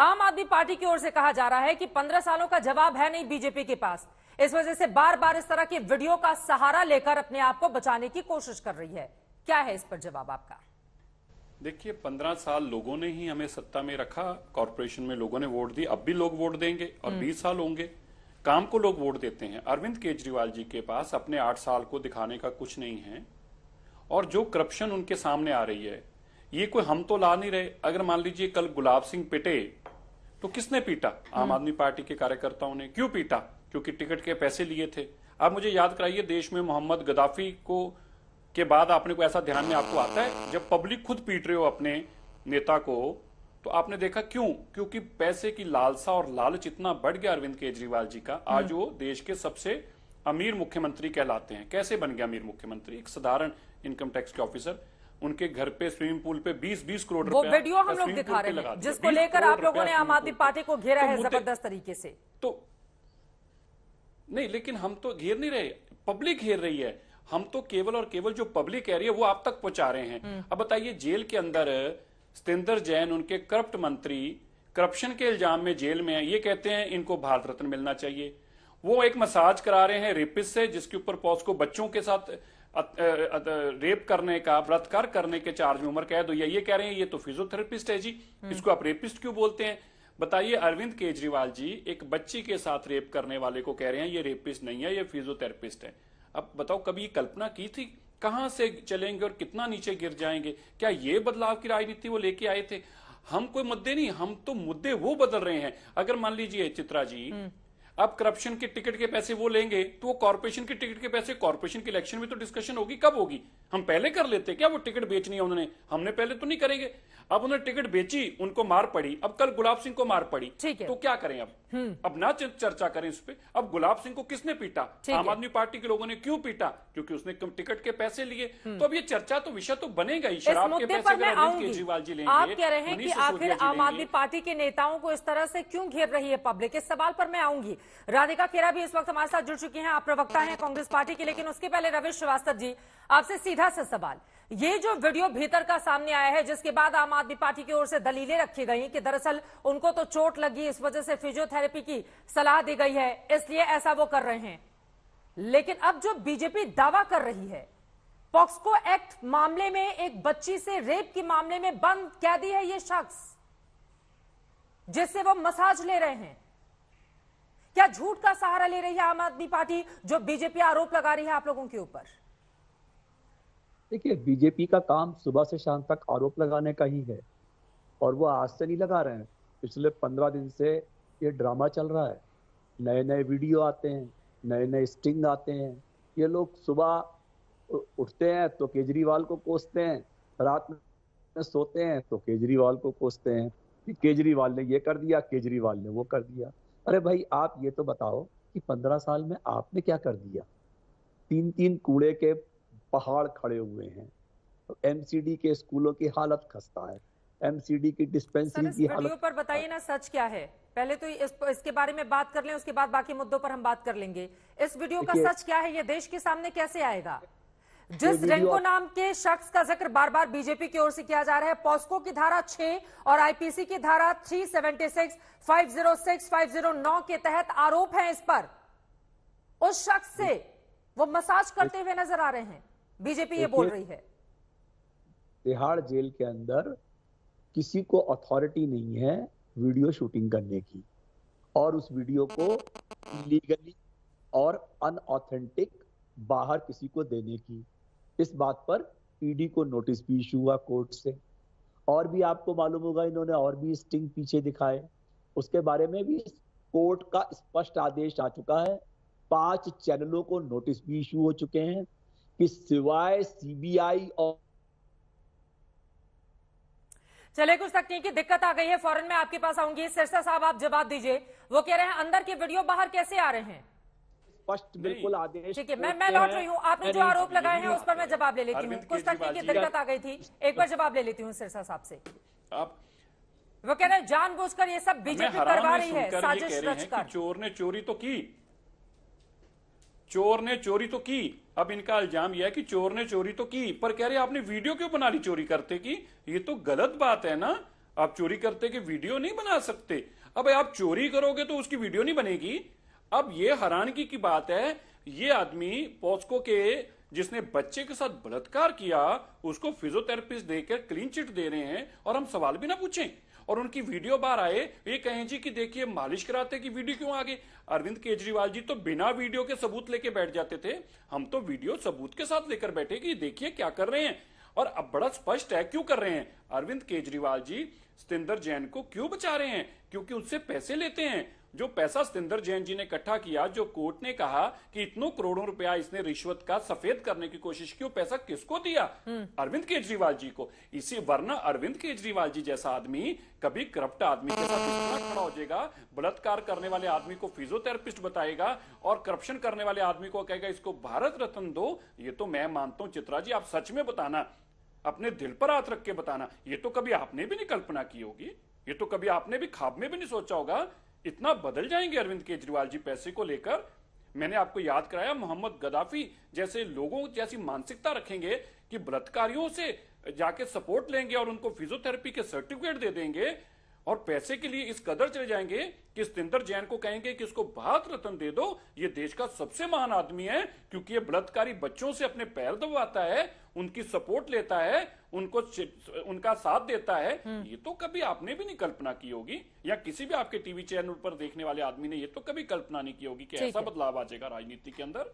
आम आदमी पार्टी की ओर से कहा जा रहा है कि पंद्रह सालों का जवाब है नहीं बीजेपी के पास इस वजह से बार बार इस तरह के वीडियो का सहारा लेकर अपने आप को बचाने की कोशिश कर रही है क्या है इस पर जवाब आपका देखिए पंद्रह साल लोगों ने ही हमें सत्ता में रखा कॉरपोरेशन में लोगों ने वोट दी अब भी लोग वोट देंगे और हम्म। बीस साल होंगे काम को लोग वोट देते हैं अरविंद केजरीवाल जी के पास अपने आठ साल को दिखाने का कुछ नहीं है और जो करप्शन उनके सामने आ रही है ये कोई हम तो ला नहीं रहे अगर मान लीजिए कल गुलाब सिंह पिटे तो किसने पीटा आम हम्म। आदमी पार्टी के कार्यकर्ताओं ने क्यों पीटा क्योंकि टिकट के पैसे लिए थे आप मुझे याद कराइए देश में मोहम्मद गद्दाफी को के बाद आपने को ऐसा ध्यान में आपको आता है जब पब्लिक खुद पीट रहे हो अपने नेता को तो आपने देखा क्यों क्योंकि पैसे की लालसा और लालच इतना बढ़ गया अरविंद केजरीवाल जी का आज हम्म। वो देश के सबसे अमीर मुख्यमंत्री कहलाते हैं कैसे बन गया अमीर मुख्यमंत्री एक साधारण इनकम टैक्स के ऑफिसर उनके घर पे स्विमिंग पूल पे 20-20 करोड़ वो वीडियो हम लोग दिखा रहे हैं जिसको लेकर आप लोगों ने आम आदमी पार्टी को घेरा तो है जबरदस्त तरीके से तो नहीं लेकिन हम तो घेर नहीं रहे पब्लिक घेर रही है हम तो केवल और केवल जो पब्लिक कह रही है वो आप तक पहुंचा रहे हैं हम्म। अब बताइए जेल के अंदर सतेंद्र जैन उनके करप्ट मंत्री करप्शन के इल्जाम में जेल में है ये कहते हैं इनको भारत रत्न मिलना चाहिए वो एक मसाज करा रहे हैं रेपिस से जिसके ऊपर पॉस को बच्चों के साथ रेप करने का बलात्कार करने के चार्ज में उम्र कैद हो या ये कह रहे हैं ये तो फिजियोथेरेपिस्ट है जी हम्म। इसको आप रेपिस्ट क्यों बोलते हैं बताइए अरविंद केजरीवाल जी एक बच्ची के साथ रेप करने वाले को कह रहे हैं ये रेपिस्ट नहीं है ये फिजियोथेरेपिस्ट है अब बताओ कभी ये कल्पना की थी कहां से चलेंगे और कितना नीचे गिर जाएंगे क्या ये बदलाव की राजनीति वो लेके आए थे हम कोई मुद्दे नहीं हम तो मुद्दे वो बदल रहे हैं अगर मान लीजिए चित्रा जी हम्म। अब करप्शन के टिकट के पैसे वो लेंगे तो वो कॉरपोरेशन के टिकट के पैसे कॉरपोरेशन के इलेक्शन में तो डिस्कशन होगी कब होगी हम पहले कर लेते क्या वो टिकट बेचनी है उन्होंने हमने पहले तो नहीं करेंगे अब उन्होंने टिकट बेची उनको मार पड़ी अब कल गुलाब सिंह को मार पड़ी ठीक है तो क्या करें अब हम्म। अब ना चर्चा करें इस पर अब गुलाब सिंह को किसने पीटा आम आदमी पार्टी के लोगों ने क्यों पीटा क्योंकि उसने टिकट के पैसे लिए हम्म। तो अब ये चर्चा तो विषय तो बनेगा ही शराब के पैसे केजरीवाल जी लेंगे आप कह रहे हैं कि आखिर आम आदमी पार्टी के नेताओं को इस तरह से क्यों घेर रही है पब्लिक इस सवाल पर मैं आऊंगी राधिका खेरा भी इस वक्त हमारे साथ जुड़ चुकी हैं आप प्रवक्ता हैं कांग्रेस पार्टी के लेकिन उसके पहले रविश श्रीवास्तव जी आपसे सीधा सा सवाल ये जो वीडियो भीतर का सामने आया है जिसके बाद आम आदमी पार्टी की ओर से दलीलें रखी गई कि दरअसल उनको तो चोट लगी इस वजह से फिजियोथेरेपी की सलाह दी गई है इसलिए ऐसा वो कर रहे हैं लेकिन अब जो बीजेपी दावा कर रही है पॉक्सको एक्ट मामले में एक बच्ची से रेप के मामले में बंद कैदी है ये शख्स जिससे वो मसाज ले रहे हैं क्या झूठ का सहारा ले रही है आम आदमी पार्टी जो बीजेपी आरोप लगा रही है आप लोगों के ऊपर देखिए बीजेपी का काम सुबह से शाम तक आरोप लगाने का ही है और वो आज से नहीं लगा रहे हैं पिछले पंद्रह दिन से ये ड्रामा चल रहा है नए नए वीडियो आते हैं नए नए स्टिंग आते हैं ये लोग सुबह उठते हैं तो केजरीवाल को कोसते हैं रात में सोते हैं तो केजरीवाल को कोसते हैं केजरीवाल ने ये कर दिया केजरीवाल ने वो कर दिया अरे भाई आप ये तो बताओ कि पंद्रह साल में आपने क्या कर दिया तीन तीन कूड़े के पहाड़ खड़े हुए हैं एमसीडी तो के स्कूलों की हालत खस्ता है एमसीडी की डिस्पेंसरी की हालत पर बताइए ना सच क्या है पहले तो इस, इसके बारे में बात कर लें उसके बाद बाकी मुद्दों पर हम बात कर लेंगे इस वीडियो का सच क्या है ये देश के सामने कैसे आएगा जिस रेंको नाम के शख्स का जिक्र बार बार बीजेपी की ओर से किया जा रहा है पॉस्को की धारा छह और आईपीसी की धारा three seventy six five zero six five zero नौ के तहत आरोप है इस पर उस शख्स से वो मसाज करते हुए नजर आ रहे हैं बीजेपी ये बोल रही है तिहाड़ जेल के अंदर किसी को अथॉरिटी नहीं है वीडियो शूटिंग करने की और उस वीडियो को लीगली और अनऑथेंटिक बाहर किसी को देने की इस बात पर ईडी e को नोटिस भी इशू हुआ कोर्ट से और भी आपको मालूम होगा इन्होंने और भी स्टिंग पीछे दिखाए उसके बारे में भी कोर्ट का स्पष्ट आदेश आ चुका है पांच चैनलों को नोटिस भी इशू हो चुके हैं कि सिवाय सीबीआई और चले कुछ तकनीकी दिक्कत आ गई है फॉरन में आपके पास आऊंगी सिरसा साहब आप जवाब दीजिए वो कह रहे हैं अंदर के वीडियो बाहर कैसे आ रहे हैं स्पष्ट बिल्कुल आदेश ठीक है मैं मैं लौट रही हूँ आपने जो आरोप लगाए हैं उस पर मैं जवाब ले लेती हूँ कुछ की दिक्कत आ गई थी एक बार जवाब ले लेती हूँ सिरसा साहब से आप वो कह रहे हैं जान जानबूझकर ये सब बीजेपी करवा रही है साजिश रचकर चोर ने चोरी तो की चोर ने चोरी तो की अब इनका इल्जाम यह है कि चोर ने चोरी तो की पर कह रहे आपने वीडियो क्यों बना ली चोरी करते की ये तो गलत बात है ना आप चोरी करते कि वीडियो नहीं बना सकते अब आप चोरी करोगे तो उसकी वीडियो नहीं बनेगी अब ये हैरानगी की बात है ये आदमी पोस्को के जिसने बच्चे के साथ बलात्कार किया उसको फिजियोथेरेपिस्ट देकर क्लीन चिट दे रहे हैं और हम सवाल भी ना पूछें और उनकी वीडियो बाहर आए ये कहें जी कि देखिए मालिश कराते कि वीडियो क्यों आ गई अरविंद केजरीवाल जी तो बिना वीडियो के सबूत लेके बैठ जाते थे हम तो वीडियो सबूत के साथ लेकर बैठे कि देखिए क्या कर रहे हैं और अब बड़ा स्पष्ट है क्यों कर रहे हैं अरविंद केजरीवाल जी सतेंद्र जैन को क्यों बचा रहे हैं क्योंकि उनसे पैसे लेते हैं जो पैसा सतेंद्र जैन जी ने इकट्ठा किया जो कोर्ट ने कहा कि इतनों करोड़ों रुपया इसने रिश्वत का सफेद करने की कोशिश की वो पैसा किसको दिया हम्म। अरविंद केजरीवाल जी को इसी वरना अरविंद केजरीवाल जी जैसा आदमी कभी करप्ट आदमी के साथ खड़ा हो जाएगा बलात्कार करने वाले आदमी को फिजियोथेरेपिस्ट बताएगा और करप्शन करने वाले आदमी को कहेगा इसको भारत रत्न दो ये तो मैं मानता हूं चित्रा जी आप सच में बताना अपने दिल पर हाथ रख के बताना ये तो कभी आपने भी नहीं कल्पना की होगी ये तो कभी आपने भी खाब में भी नहीं सोचा होगा इतना बदल जाएंगे अरविंद केजरीवाल जी पैसे को लेकर मैंने आपको याद कराया मोहम्मद गद्दाफी जैसे लोगों जैसी मानसिकता रखेंगे कि बलात्कारियों से जाके सपोर्ट लेंगे और उनको फिजियोथेरेपी के सर्टिफिकेट दे देंगे और पैसे के लिए इस कदर चले जाएंगे कि सतेंद्र जैन को कहेंगे कि इसको भारत रत्न दे दो ये देश का सबसे महान आदमी है क्योंकि ये बलात्कारी बच्चों से अपने पैर दबाता है उनकी सपोर्ट लेता है उनको उनका साथ देता है हम्म। ये तो कभी आपने भी नहीं कल्पना की होगी या किसी भी आपके टीवी चैनल पर देखने वाले आदमी ने ये तो कभी कल्पना नहीं की होगी कि ऐसा बदलाव आ जाएगा राजनीति के अंदर